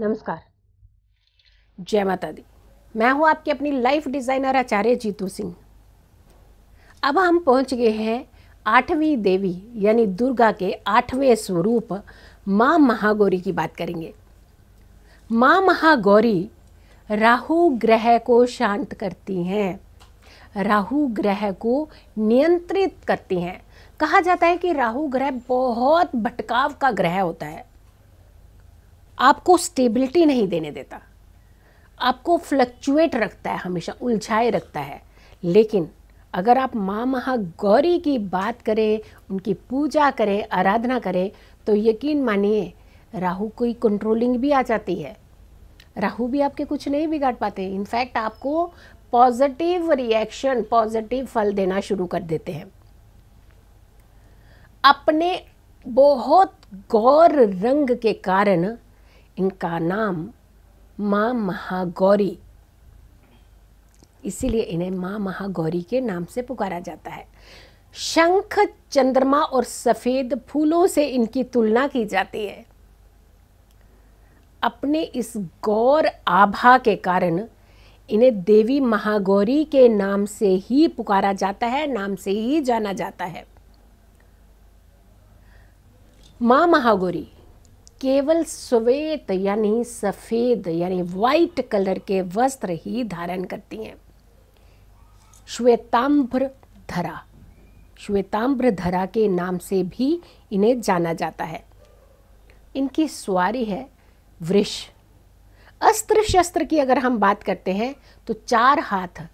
नमस्कार जय माता दी मैं हूँ आपकी अपनी लाइफ डिज़ाइनर आचार्य जीतू सिंह अब हम पहुँच गए हैं आठवीं देवी यानी दुर्गा के आठवें स्वरूप माँ महागौरी की बात करेंगे माँ महागौरी राहु ग्रह को शांत करती हैं राहु ग्रह को नियंत्रित करती हैं कहा जाता है कि राहु ग्रह बहुत भटकाव का ग्रह होता है आपको स्टेबिलिटी नहीं देने देता आपको फ्लक्चुएट रखता है हमेशा उलझाए रखता है लेकिन अगर आप माँ महागौरी की बात करें उनकी पूजा करें आराधना करें तो यकीन मानिए राहु की कंट्रोलिंग भी आ जाती है राहु भी आपके कुछ नहीं बिगाड़ पाते इनफैक्ट आपको पॉजिटिव रिएक्शन पॉजिटिव फल देना शुरू कर देते हैं अपने बहुत गौर रंग के कारण इनका नाम माँ महागौरी इसीलिए इन्हें माँ महागौरी के नाम से पुकारा जाता है शंख चंद्रमा और सफ़ेद फूलों से इनकी तुलना की जाती है अपने इस गौर आभा के कारण इन्हें देवी महागौरी के नाम से ही पुकारा जाता है नाम से ही जाना जाता है माँ महागौरी केवल श्वेत यानी सफ़ेद यानी व्हाइट कलर के वस्त्र ही धारण करती हैं श्वेताम्भ्र धरा श्वेताम्भ्र धरा के नाम से भी इन्हें जाना जाता है इनकी सवारी है वृष अस्त्र शस्त्र की अगर हम बात करते हैं तो चार हाथ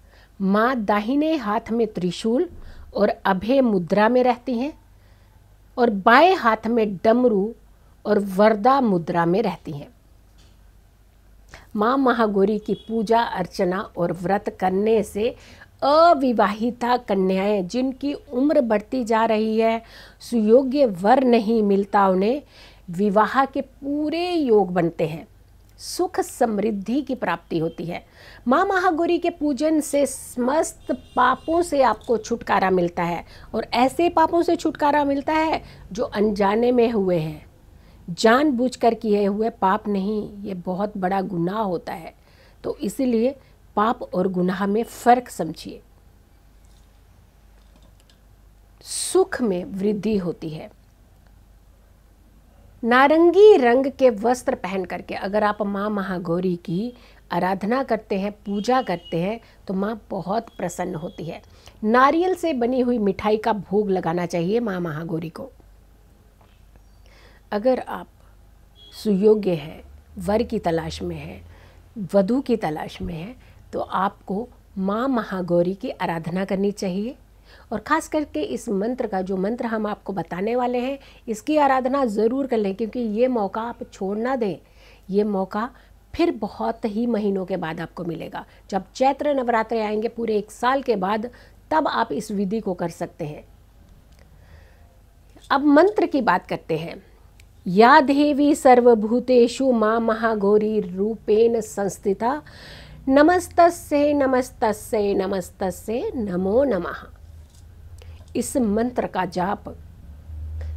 माँ दाहिने हाथ में त्रिशूल और अभय मुद्रा में रहती हैं और बाएं हाथ में डमरू और वरदा मुद्रा में रहती हैं माँ महागौरी की पूजा अर्चना और व्रत करने से अविवाहिता कन्याएं जिनकी उम्र बढ़ती जा रही है सुयोग्य वर नहीं मिलता उन्हें विवाह के पूरे योग बनते हैं सुख समृद्धि की प्राप्ति होती है माँ महागौरी के पूजन से समस्त पापों से आपको छुटकारा मिलता है और ऐसे पापों से छुटकारा मिलता है जो अनजाने में हुए हैं जानबूझकर किए हुए पाप नहीं ये बहुत बड़ा गुनाह होता है तो इसीलिए पाप और गुनाह में फर्क समझिए सुख में वृद्धि होती है नारंगी रंग के वस्त्र पहन करके अगर आप माँ महागौरी की आराधना करते हैं पूजा करते हैं तो माँ बहुत प्रसन्न होती है नारियल से बनी हुई मिठाई का भोग लगाना चाहिए माँ महागौरी को अगर आप सुयोग्य है वर की तलाश में है वधु की तलाश में है तो आपको माँ महागौरी की आराधना करनी चाहिए और ख़ास करके इस मंत्र का जो मंत्र हम आपको बताने वाले हैं इसकी आराधना ज़रूर कर लें क्योंकि ये मौका आप छोड़ ना दें ये मौका फिर बहुत ही महीनों के बाद आपको मिलेगा जब चैत्र नवरात्रे आएंगे पूरे एक साल के बाद तब आप इस विधि को कर सकते हैं अब मंत्र की बात करते हैं या देवी सर्वभूतेषु मां महागौरी रूपेण संस्थिता नमस्तस्य नमस्तस्य नमस्तस्य नमो नमः इस मंत्र का जाप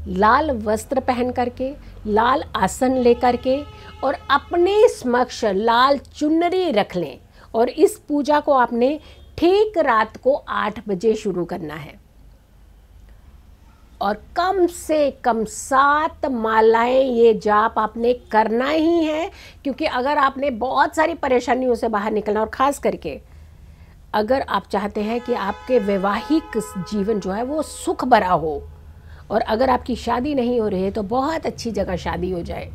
लाल वस्त्र पहन करके लाल आसन लेकर के और अपने समक्ष लाल चुनरी रख लें और इस पूजा को आपने ठीक रात को आठ बजे शुरू करना है और कम से कम सात मालाएं ये जाप आपने करना ही है क्योंकि अगर आपने बहुत सारी परेशानियों से बाहर निकलना और ख़ास करके अगर आप चाहते हैं कि आपके वैवाहिक जीवन जो है वो सुख भरा हो और अगर आपकी शादी नहीं हो रही है तो बहुत अच्छी जगह शादी हो जाए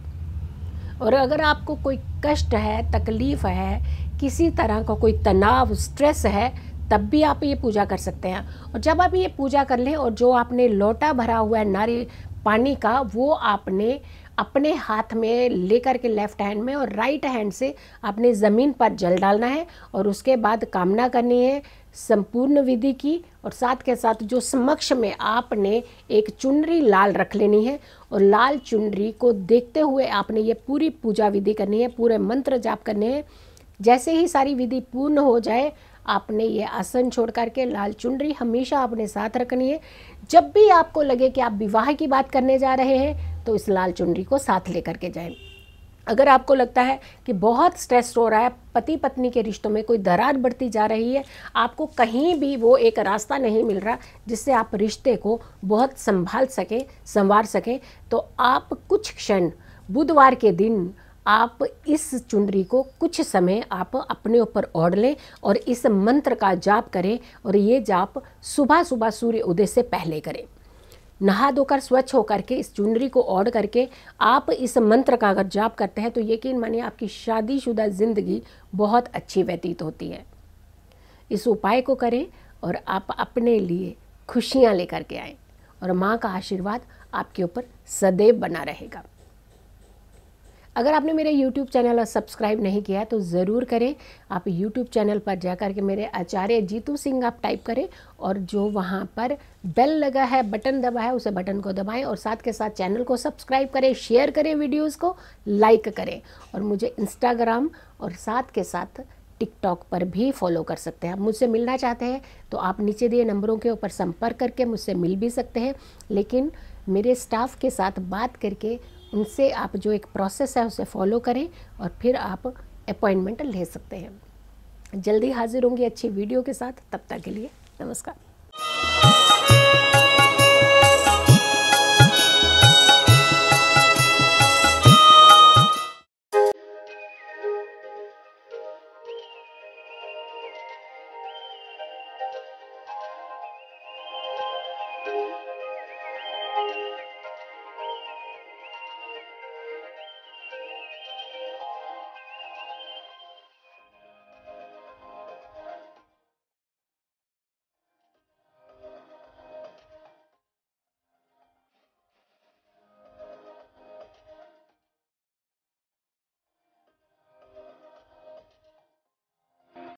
और अगर आपको कोई कष्ट है तकलीफ़ है किसी तरह का कोई तनाव स्ट्रेस है तब भी आप ये पूजा कर सकते हैं और जब आप ये पूजा कर लें और जो आपने लोटा भरा हुआ है नारी पानी का वो आपने अपने हाथ में लेकर के लेफ्ट हैंड में और राइट हैंड से आपने ज़मीन पर जल डालना है और उसके बाद कामना करनी है संपूर्ण विधि की और साथ के साथ जो समक्ष में आपने एक चुनरी लाल रख लेनी है और लाल चुनरी को देखते हुए आपने ये पूरी पूजा विधि करनी है पूरे मंत्र जाप करने हैं जैसे ही सारी विधि पूर्ण हो जाए आपने ये आसन छोड़ करके लाल चुनरी हमेशा अपने साथ रखनी है जब भी आपको लगे कि आप विवाह की बात करने जा रहे हैं तो इस लाल चुनरी को साथ लेकर के जाएं अगर आपको लगता है कि बहुत स्ट्रेस हो रहा है पति पत्नी के रिश्तों में कोई दरार बढ़ती जा रही है आपको कहीं भी वो एक रास्ता नहीं मिल रहा जिससे आप रिश्ते को बहुत संभाल सकें संवार सकें तो आप कुछ क्षण बुधवार के दिन आप इस चुनरी को कुछ समय आप अपने ऊपर ओढ़ लें और इस मंत्र का जाप करें और ये जाप सुबह सुबह सूर्य उदय से पहले करें नहा धोकर स्वच्छ होकर के इस चुनरी को ओढ़ करके आप इस मंत्र का अगर जाप करते हैं तो यकीन मानिए आपकी शादीशुदा ज़िंदगी बहुत अच्छी व्यतीत होती है इस उपाय को करें और आप अपने लिए खुशियाँ लेकर के आएँ और माँ का आशीर्वाद आपके ऊपर सदैव बना रहेगा अगर आपने मेरे YouTube चैनल सब्सक्राइब नहीं किया तो ज़रूर करें आप YouTube चैनल पर जा कर के मेरे आचार्य जीतू सिंह आप टाइप करें और जो वहाँ पर बेल लगा है बटन दबा है उसे बटन को दबाएं और साथ के साथ चैनल को सब्सक्राइब करें शेयर करें वीडियोस को लाइक करें और मुझे इंस्टाग्राम और साथ के साथ टिकटॉक पर भी फॉलो कर सकते हैं आप मुझसे मिलना चाहते हैं तो आप नीचे दिए नंबरों के ऊपर संपर्क करके मुझसे मिल भी सकते हैं लेकिन मेरे स्टाफ के साथ बात करके उनसे आप जो एक प्रोसेस है उसे फॉलो करें और फिर आप अपॉइंटमेंट ले सकते हैं जल्दी हाजिर होंगी अच्छी वीडियो के साथ तब तक के लिए नमस्कार